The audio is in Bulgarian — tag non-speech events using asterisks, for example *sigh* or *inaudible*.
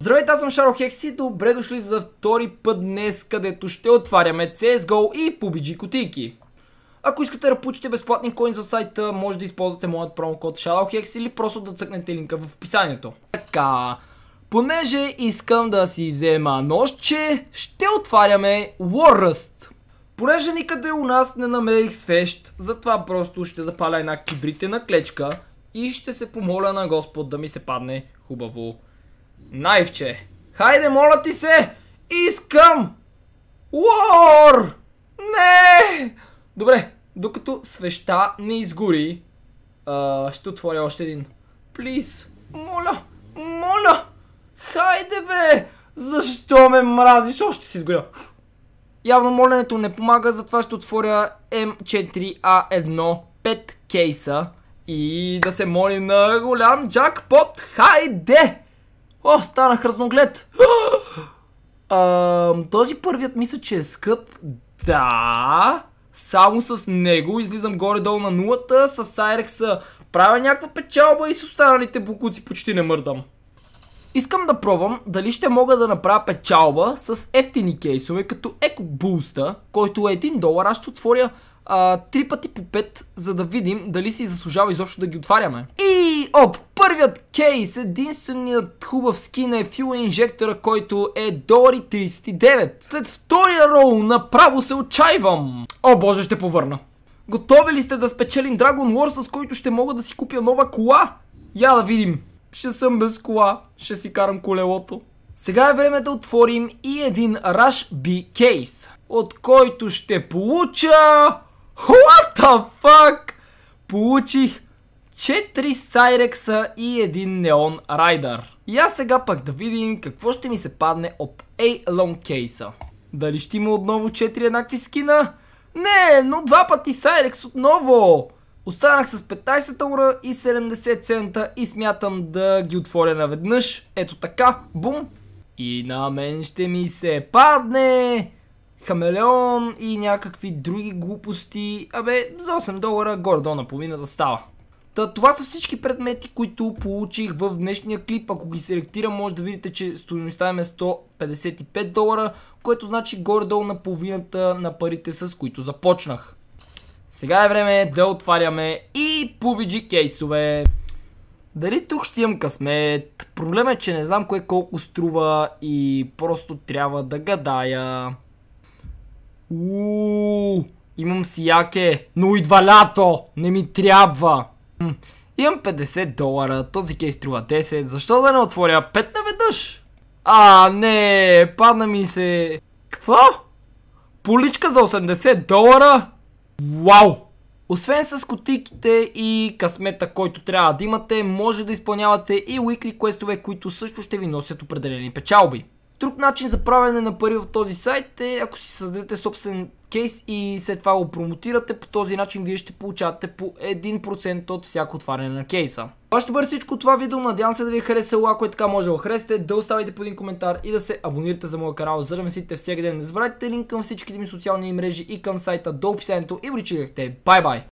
Здравейте, аз съм Шаро Хекс и добре дошли за втори път днес, където ще отваряме CSGO и PUBG кутийки. Ако искате да получите безплатни коин за сайта, може да използвате моят промокод SHADOWHEX или просто да цъкнете линка в описанието. Така, понеже искам да си взема нощче, ще отваряме Warrust. Понеже никъде у нас не намерих свещ, затова просто ще запаля една кибритена клечка и ще се помоля на Господ да ми се падне хубаво найвче. Хайде, моля ти се! Искам! Уор! Не! Добре, докато свеща не изгори, ще отворя още един. Плиз, моля, моля! Хайде бе! Защо ме мразиш? Още си изгоря. Явно моленето не помага, затова ще отворя M4A1 5 кейса. И да се молим на голям джакпот. Хайде! О, станах разноглед. *gasps* А, този първият мисля, че е скъп. Да. Само с него излизам горе-долу на нулата. С Сайрекса правя някаква печалба и с останалите букуци почти не мърдам. Искам да пробвам дали ще мога да направя печалба с ефтини кейсове като EcoBoost, който е 1 долар. Аз ще отворя а, три пъти по пет, за да видим дали си заслужава изобщо да ги отваряме. И оп, първият кейс, единственият хубав скин е фил инжектора, който е Дори 39. След втория рол направо се отчаивам. О боже, ще повърна. Готови ли сте да спечелим Dragon Wars, с който ще мога да си купя нова кола? Я да видим. Ще съм без кола. Ще си карам колелото. Сега е време да отворим и един Rush B кейс, от който ще получа... What the fuck? Получих 4 Сайрекса и един Неон Райдър. И аз сега пък да видим какво ще ми се падне от A-Long Case-а. Дали ще има отново 4 еднакви скина? Не, но два пъти Сайрекс отново! Останах с 15 ура и 70 цента и смятам да ги отворя наведнъж. Ето така, бум! И на мен ще ми се падне хамелеон и някакви други глупости. Абе, за 8 долара горе-долу на половината става. Та, това са всички предмети, които получих в днешния клип. Ако ги селектирам, може да видите, че стоимостта е 155 долара, което значи горе-долу на половината на парите, с които започнах. Сега е време да отваряме и PUBG кейсове. Дали тук ще имам късмет? Проблемът е, че не знам кое колко струва и просто трябва да гадая. Ууу, имам си яке, но идва лято, не ми трябва. имам 50 долара, този кей струва 10, защо да не отворя 5 наведнъж? А, не, падна ми се... Какво? Поличка за 80 долара? Вау! Освен с котиките и късмета, който трябва да имате, може да изпълнявате и уикли квестове, които също ще ви носят определени печалби. Друг начин за правене на пари в този сайт е ако си създадете собствен кейс и след това го промотирате, по този начин вие ще получавате по 1% от всяко отваряне на кейса. Това ще бъде всичко това видео, надявам се да ви е харесало, ако е така може да го харесате, да оставите по един коментар и да се абонирате за моя канал, за да ме сите всеки ден. Не забравяйте линк към всичките ми социални мрежи и към сайта до описанието и бричигахте. Бай бай!